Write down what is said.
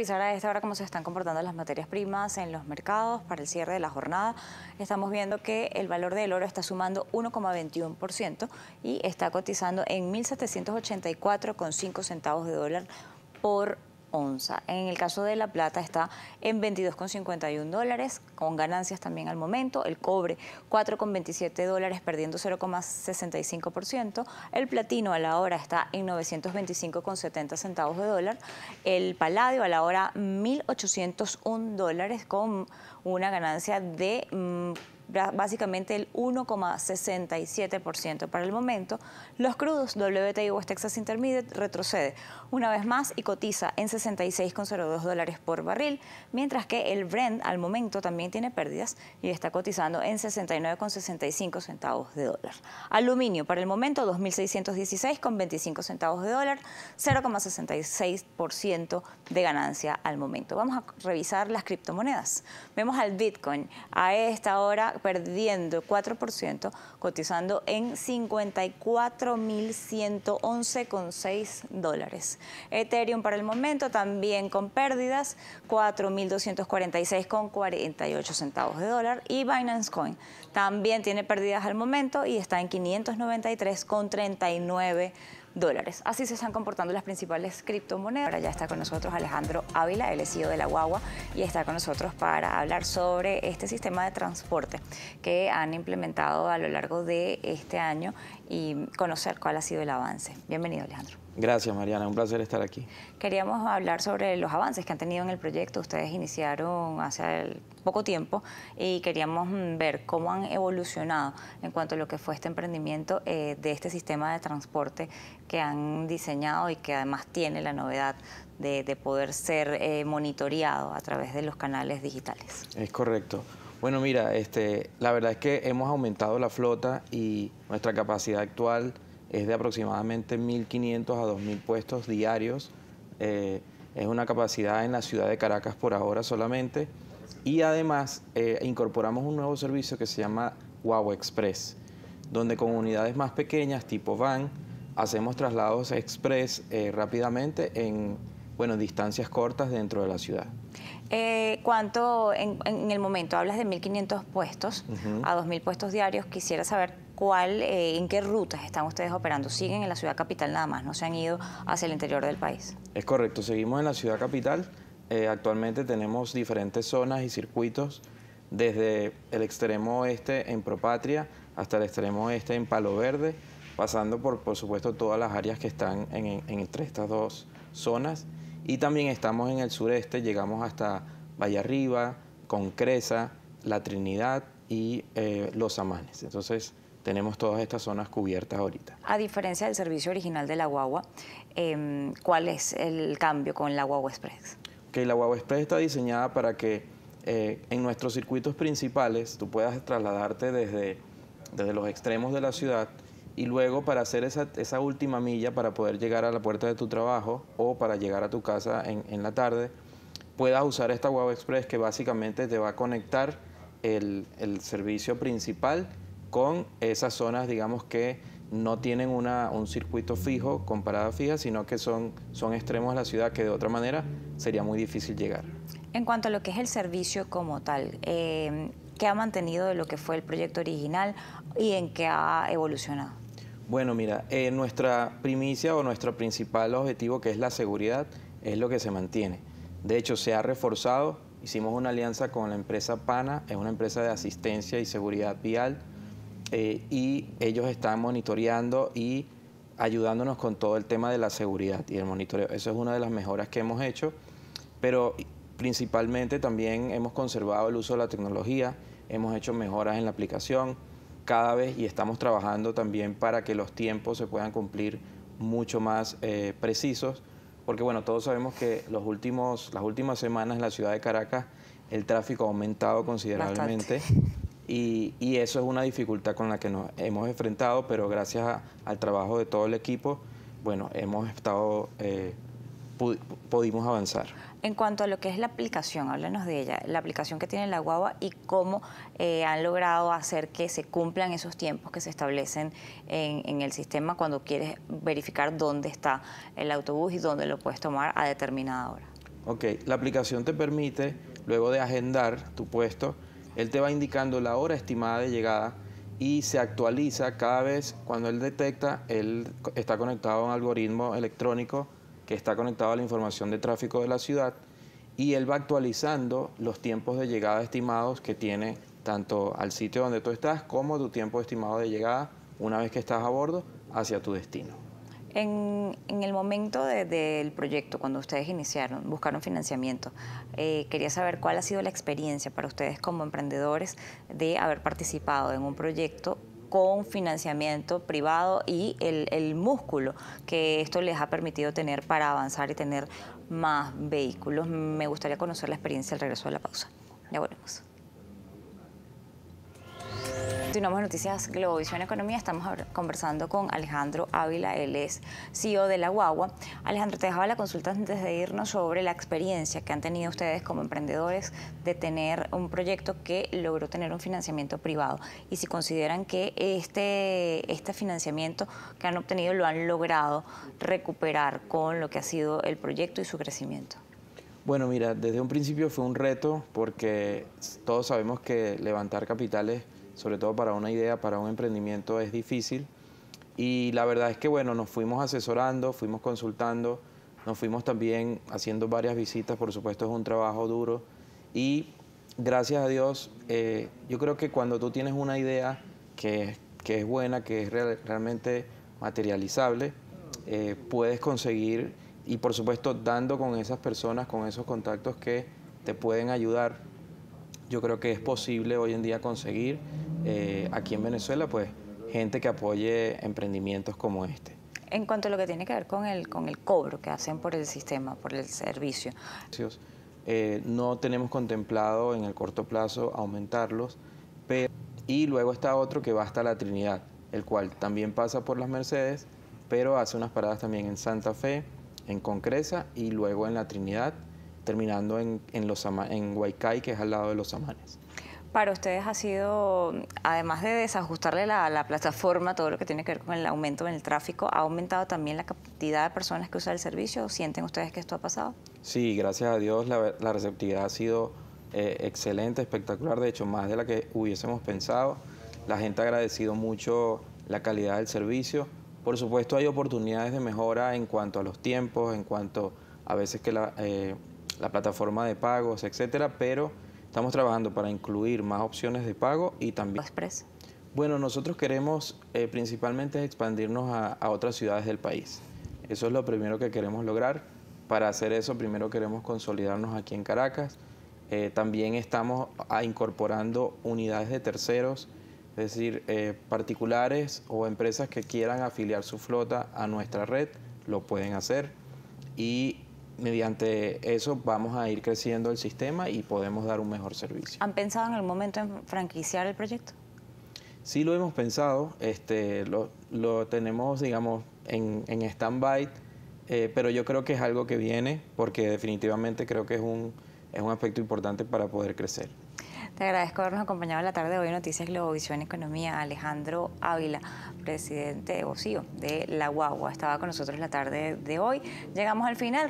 revisar a esta hora cómo se están comportando las materias primas en los mercados para el cierre de la jornada. Estamos viendo que el valor del oro está sumando 1,21% y está cotizando en 1.784,5 centavos de dólar por en el caso de la plata está en 22,51 dólares, con ganancias también al momento. El cobre 4,27 dólares, perdiendo 0,65%. El platino a la hora está en 925,70 centavos de dólar. El paladio a la hora 1.801 dólares, con una ganancia de... Mm, básicamente el 1,67% para el momento. Los crudos WTI West Texas Intermediate retrocede una vez más y cotiza en 66,02 dólares por barril, mientras que el Brent al momento también tiene pérdidas y está cotizando en 69,65 centavos de dólar. Aluminio para el momento 2.616,25 centavos de dólar, 0,66% de ganancia al momento. Vamos a revisar las criptomonedas. Vemos al Bitcoin a esta hora perdiendo 4%, cotizando en 54.111,6 dólares. Ethereum para el momento también con pérdidas, 4.246,48 centavos de dólar. Y Binance Coin también tiene pérdidas al momento y está en 593,39 dólares. Así se están comportando las principales criptomonedas. Ahora ya está con nosotros Alejandro Ávila, el CEO de la Guagua, y está con nosotros para hablar sobre este sistema de transporte que han implementado a lo largo de este año y conocer cuál ha sido el avance. Bienvenido, Alejandro. Gracias, Mariana. Un placer estar aquí. Queríamos hablar sobre los avances que han tenido en el proyecto. Ustedes iniciaron hace poco tiempo y queríamos mm, ver cómo han evolucionado en cuanto a lo que fue este emprendimiento eh, de este sistema de transporte que han diseñado y que además tiene la novedad de, poder ser eh, monitoreado a través de los canales digitales. Es correcto. Bueno, mira, este, la verdad es que hemos aumentado la flota y nuestra capacidad actual es de aproximadamente 1.500 a 2.000 puestos diarios. Eh, es una capacidad en la ciudad de Caracas por ahora solamente. Y además eh, incorporamos un nuevo servicio que se llama Wow Express, donde con unidades más pequeñas, tipo van, hacemos traslados express eh, rápidamente en bueno, distancias cortas dentro de la ciudad. ¿Cuánto en, el momento? Hablas de 1.500 puestos a 2.000 puestos diarios. Quisiera saber cuál, eh, en qué rutas están ustedes operando. Siguen en la ciudad capital nada más, no se han ido hacia el interior del país. Es correcto, seguimos en la ciudad capital. Eh, actualmente tenemos diferentes zonas y circuitos desde el extremo oeste en Propatria hasta el extremo oeste en Palo Verde, pasando por, por supuesto, todas las áreas que están en, entre estas dos zonas. Y también estamos en el sureste, llegamos hasta Valle Arriba, Concresa, La Trinidad y eh, Los Amanes. Entonces, tenemos todas estas zonas cubiertas ahorita. A diferencia del servicio original de la guagua, em, ¿cuál es el cambio con la guagua express? Que okay, la guagua express está diseñada para que eh, en nuestros circuitos principales tú puedas trasladarte desde, desde los extremos de la ciudad y luego para hacer esa, esa, última milla para poder llegar a la puerta de tu trabajo o para llegar a tu casa en, en la tarde, puedas usar esta guagua express que básicamente te va a conectar el, el servicio principal con esas zonas, digamos que no tienen un circuito fijo con parada fija, sino que son, son extremos de la ciudad que de otra manera sería muy difícil llegar. En cuanto a lo que es el servicio como tal, em, ¿qué ha mantenido de lo que fue el proyecto original y en qué ha evolucionado? Bueno, mira, eh, nuestra primicia o nuestro principal objetivo, que es la seguridad, es lo que se mantiene. De hecho, se ha reforzado, hicimos una alianza con la empresa PANA, es una empresa de asistencia y seguridad vial, eh, y ellos están monitoreando y ayudándonos con todo el tema de la seguridad y el monitoreo. Eso es una de las mejoras que hemos hecho, pero principalmente también hemos conservado el uso de la tecnología, hemos hecho mejoras en la aplicación cada vez y estamos trabajando también para que los tiempos se puedan cumplir mucho más eh, precisos, porque bueno, todos sabemos que los últimos, las últimas semanas en la ciudad de Caracas el tráfico ha aumentado considerablemente y, eso es una dificultad con la que nos hemos enfrentado, pero gracias al trabajo de todo el equipo, bueno, hemos estado, eh, pudimos avanzar. En cuanto a lo que es la aplicación, háblenos de ella, la aplicación que tiene la guagua y cómo eh, han logrado hacer que se cumplan esos tiempos que se establecen en el sistema cuando quieres verificar dónde está el autobús y dónde lo puedes tomar a determinada hora. Ok, la aplicación te permite, luego de agendar tu puesto, él te va indicando la hora estimada de llegada y se actualiza cada vez cuando él detecta, él está conectado a un algoritmo electrónico que está conectado a la información de tráfico de la ciudad y él va actualizando los tiempos de llegada estimados que tiene tanto al sitio donde tú estás como tu tiempo estimado de llegada una vez que estás a bordo hacia tu destino. En, el momento del proyecto, cuando ustedes iniciaron, buscaron financiamiento, eh, quería saber cuál ha sido la experiencia para ustedes como emprendedores de haber participado en un proyecto con financiamiento privado y el, el músculo que esto les ha permitido tener para avanzar y tener más vehículos. Me gustaría conocer la experiencia al regreso de la pausa. Ya volvemos. Continuamos Noticias Globovisión Economía. Estamos conversando con Alejandro Ávila, él es CEO de la Guagua. Alejandro, te dejaba la consulta antes de irnos sobre la experiencia que han tenido ustedes como emprendedores de tener un proyecto que logró tener un financiamiento privado y si consideran que este, este financiamiento que han obtenido lo han logrado recuperar con lo que ha sido el proyecto y su crecimiento. Bueno, mira, desde un principio fue un reto porque todos sabemos que levantar capitales sobre todo para una idea, para un emprendimiento es difícil. Y la verdad es que, bueno, nos fuimos asesorando, fuimos consultando, nos fuimos también haciendo varias visitas, por supuesto es un trabajo duro. Y gracias a Dios, eh, yo creo que cuando tú tienes una idea que, que es buena, que es realmente materializable, eh, puedes conseguir, y por supuesto dando con esas personas, con esos contactos que te pueden ayudar, yo creo que es posible hoy en día conseguir eh, aquí en Venezuela, pues gente que apoye emprendimientos como este. En cuanto a lo que tiene que ver con el, con el cobro que hacen por el sistema, por el servicio. Eh, no tenemos contemplado en el corto plazo aumentarlos, pero... y luego está otro que va hasta la Trinidad, el cual también pasa por las Mercedes, pero hace unas paradas también en Santa Fe, en Concresa y luego en la Trinidad, terminando en, en, los, en Huaycay, que es al lado de los Samanes para ustedes ha sido, además de desajustarle la, plataforma, todo lo que tiene que ver con el aumento en el tráfico, ¿ha aumentado también la cantidad de personas que usan el servicio? ¿Sienten ustedes que esto ha pasado? Sí, gracias a Dios la, receptividad ha sido eh, excelente, espectacular, de hecho, más de la que hubiésemos pensado. La gente ha agradecido mucho la calidad del servicio. Por supuesto, hay oportunidades de mejora en cuanto a los tiempos, en cuanto a veces que la, eh, la plataforma de pagos, etcétera, pero Estamos trabajando para incluir más opciones de pago y también... Bueno, nosotros queremos eh, principalmente expandirnos a, otras ciudades del país. Eso es lo primero que queremos lograr. Para hacer eso, primero queremos consolidarnos aquí en Caracas. Eh, también estamos incorporando unidades de terceros, es decir, eh, particulares o empresas que quieran afiliar su flota a nuestra red, lo pueden hacer. Y mediante eso vamos a ir creciendo el sistema y podemos dar un mejor servicio. ¿Han pensado en el momento en franquiciar el proyecto? Sí lo hemos pensado, este, lo, tenemos, digamos, en, en stand-by, eh, pero yo creo que es algo que viene porque definitivamente creo que es un, es un aspecto importante para poder crecer. Te agradezco habernos acompañado en la tarde de hoy en Noticias Globovisión Economía. Alejandro Ávila, presidente de OCIO de La Guagua, estaba con nosotros la tarde de hoy. Llegamos al final.